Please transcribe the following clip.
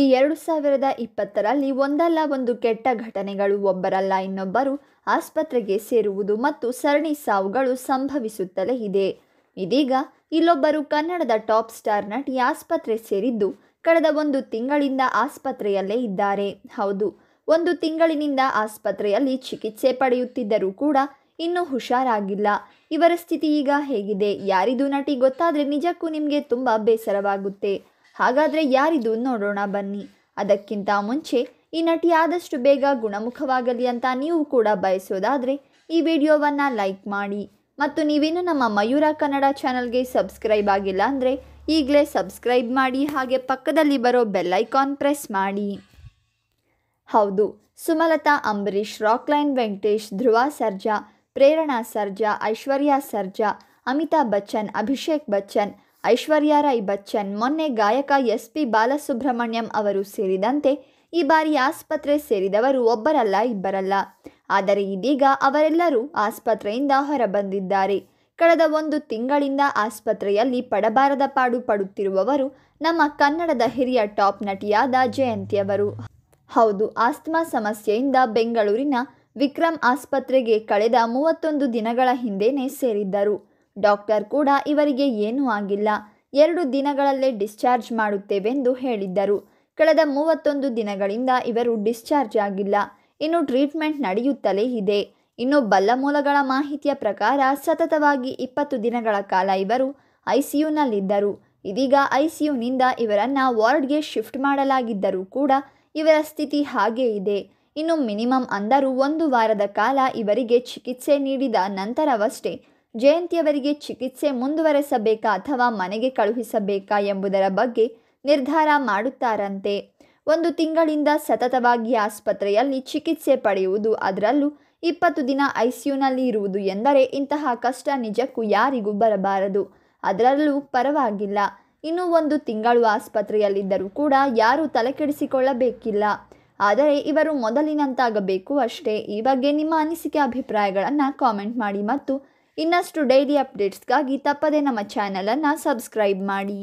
ಈ ಎರಡು ಸಾವಿರದ ಇಪ್ಪತ್ತರಲ್ಲಿ ಒಂದಲ್ಲ ಒಂದು ಕೆಟ್ಟ ಘಟನೆಗಳು ಒಬ್ಬರಲ್ಲ ಇನ್ನೊಬ್ಬರು ಆಸ್ಪತ್ರೆಗೆ ಸೇರುವುದು ಮತ್ತು ಸರಣಿ ಸಾವುಗಳು ಸಂಭವಿಸುತ್ತಲೇ ಇದೆ ಇದೀಗ ಇಲ್ಲೊಬ್ಬರು ಕನ್ನಡದ ಟಾಪ್ ಸ್ಟಾರ್ ನಟಿ ಆಸ್ಪತ್ರೆ ಸೇರಿದ್ದು ಕಳೆದ ಒಂದು ತಿಂಗಳಿಂದ ಆಸ್ಪತ್ರೆಯಲ್ಲೇ ಇದ್ದಾರೆ ಹೌದು ಒಂದು ತಿಂಗಳಿನಿಂದ ಆಸ್ಪತ್ರೆಯಲ್ಲಿ ಚಿಕಿತ್ಸೆ ಪಡೆಯುತ್ತಿದ್ದರೂ ಕೂಡ ಇನ್ನೂ ಹುಷಾರಾಗಿಲ್ಲ ಇವರ ಸ್ಥಿತಿ ಈಗ ಹೇಗಿದೆ ಯಾರಿದು ನಟಿ ಗೊತ್ತಾದರೆ ನಿಜಕ್ಕೂ ನಿಮಗೆ ತುಂಬ ಬೇಸರವಾಗುತ್ತೆ ಹಾಗಾದರೆ ಯಾರಿದು ನೋಡೋಣ ಬನ್ನಿ ಅದಕ್ಕಿಂತ ಮುಂಚೆ ಈ ನಟಿ ಆದಷ್ಟು ಬೇಗ ಗುಣಮುಖವಾಗಲಿ ಅಂತ ನೀವು ಕೂಡ ಬಯಸೋದಾದರೆ ಈ ವಿಡಿಯೋವನ್ನು ಲೈಕ್ ಮಾಡಿ ಮತ್ತು ನೀವೇನು ನಮ್ಮ ಮಯೂರ ಕನ್ನಡ ಚಾನಲ್ಗೆ ಸಬ್ಸ್ಕ್ರೈಬ್ ಆಗಿಲ್ಲ ಅಂದರೆ ಈಗಲೇ ಸಬ್ಸ್ಕ್ರೈಬ್ ಮಾಡಿ ಹಾಗೆ ಪಕ್ಕದಲ್ಲಿ ಬರೋ ಬೆಲ್ಲೈಕಾನ್ ಪ್ರೆಸ್ ಮಾಡಿ ಹೌದು ಸುಮಲತಾ ಅಂಬರೀಷ್ ರಾಕ್ಲೈನ್ ವೆಂಕಟೇಶ್ ಧ್ರುವ ಸರ್ಜಾ ಪ್ರೇರಣಾ ಸರ್ಜಾ ಐಶ್ವರ್ಯಾ ಸರ್ಜಾ ಅಮಿತಾಬ್ ಬಚ್ಚನ್ ಅಭಿಷೇಕ್ ಬಚ್ಚನ್ ಐಶ್ವರ್ಯ ರಾಯ್ ಬಚ್ಚನ್ ಮೊನ್ನೆ ಗಾಯಕ ಎಸ್ ಪಿ ಬಾಲಸುಬ್ರಹ್ಮಣ್ಯಂ ಅವರು ಸೇರಿದಂತೆ ಈ ಬಾರಿ ಆಸ್ಪತ್ರೆ ಸೇರಿದವರು ಒಬ್ಬರಲ್ಲ ಇಬ್ಬರಲ್ಲ ಆದರೆ ಇದೀಗ ಅವರೆಲ್ಲರೂ ಆಸ್ಪತ್ರೆಯಿಂದ ಹೊರಬಂದಿದ್ದಾರೆ ಕಳೆದ ಒಂದು ತಿಂಗಳಿಂದ ಆಸ್ಪತ್ರೆಯಲ್ಲಿ ಪಡಬಾರದ ಪಾಡು ಪಡುತ್ತಿರುವವರು ನಮ್ಮ ಕನ್ನಡದ ಹಿರಿಯ ಟಾಪ್ ನಟಿಯಾದ ಜಯಂತಿಯವರು ಹೌದು ಆಸ್ತ್ಮಾ ಸಮಸ್ಯೆಯಿಂದ ಬೆಂಗಳೂರಿನ ವಿಕ್ರಮ್ ಆಸ್ಪತ್ರೆಗೆ ಕಳೆದ ಮೂವತ್ತೊಂದು ದಿನಗಳ ಹಿಂದೆಯೇ ಸೇರಿದ್ದರು ಡಾಕ್ಟರ್ ಕೂಡ ಇವರಿಗೆ ಏನೂ ಆಗಿಲ್ಲ ಎರಡು ದಿನಗಳಲ್ಲೇ ಡಿಸ್ಚಾರ್ಜ್ ಮಾಡುತ್ತೇವೆಂದು ಹೇಳಿದ್ದರು ಕಳೆದ ಮೂವತ್ತೊಂದು ದಿನಗಳಿಂದ ಇವರು ಡಿಸ್ಚಾರ್ಜ್ ಆಗಿಲ್ಲ ಇನ್ನು ಟ್ರೀಟ್ಮೆಂಟ್ ನಡೆಯುತ್ತಲೇ ಇದೆ ಇನ್ನು ಬಲ್ಲ ಮೂಲಗಳ ಮಾಹಿತಿಯ ಪ್ರಕಾರ ಸತತವಾಗಿ ಇಪ್ಪತ್ತು ದಿನಗಳ ಕಾಲ ಇವರು ಐಸಿಯುನಲ್ಲಿದ್ದರು ಇದೀಗ ಐಸಿಯುನಿಂದ ಇವರನ್ನು ವಾರ್ಡ್ಗೆ ಶಿಫ್ಟ್ ಮಾಡಲಾಗಿದ್ದರೂ ಕೂಡ ಇವರ ಸ್ಥಿತಿ ಹಾಗೇ ಇದೆ ಇನ್ನು ಮಿನಿಮಮ್ ಅಂದರೂ ಒಂದು ವಾರದ ಕಾಲ ಇವರಿಗೆ ಚಿಕಿತ್ಸೆ ನೀಡಿದ ನಂತರವಷ್ಟೇ ಜಯಂತಿಯವರಿಗೆ ಚಿಕಿತ್ಸೆ ಮುಂದುವರೆಸಬೇಕಾ ಅಥವಾ ಮನೆಗೆ ಕಳುಹಿಸಬೇಕಾ ಎಂಬುದರ ಬಗ್ಗೆ ನಿರ್ಧಾರ ಮಾಡುತ್ತಾರಂತೆ ಒಂದು ತಿಂಗಳಿಂದ ಸತತವಾಗಿ ಆಸ್ಪತ್ರೆಯಲ್ಲಿ ಚಿಕಿತ್ಸೆ ಪಡೆಯುವುದು ಅದರಲ್ಲೂ ಇಪ್ಪತ್ತು ದಿನ ಐಸಿಯುನಲ್ಲಿ ಇರುವುದು ಎಂದರೆ ಇಂತಹ ಕಷ್ಟ ನಿಜಕ್ಕೂ ಯಾರಿಗೂ ಬರಬಾರದು ಅದರಲ್ಲೂ ಪರವಾಗಿಲ್ಲ ಇನ್ನೂ ಒಂದು ತಿಂಗಳು ಆಸ್ಪತ್ರೆಯಲ್ಲಿದ್ದರೂ ಕೂಡ ಯಾರೂ ತಲೆಕೆಡಿಸಿಕೊಳ್ಳಬೇಕಿಲ್ಲ ಆದರೆ ಇವರು ಮೊದಲಿನಂತಾಗಬೇಕು ಅಷ್ಟೇ ಈ ಬಗ್ಗೆ ನಿಮ್ಮ ಅನಿಸಿಕೆ ಅಭಿಪ್ರಾಯಗಳನ್ನು ಕಾಮೆಂಟ್ ಮಾಡಿ ಮತ್ತು ಇನ್ನಷ್ಟು ಡೈಲಿ ಅಪ್ಡೇಟ್ಸ್ಗಾಗಿ ತಪ್ಪದೇ ನಮ್ಮ ಚಾನಲನ್ನು ಸಬ್ಸ್ಕ್ರೈಬ್ ಮಾಡಿ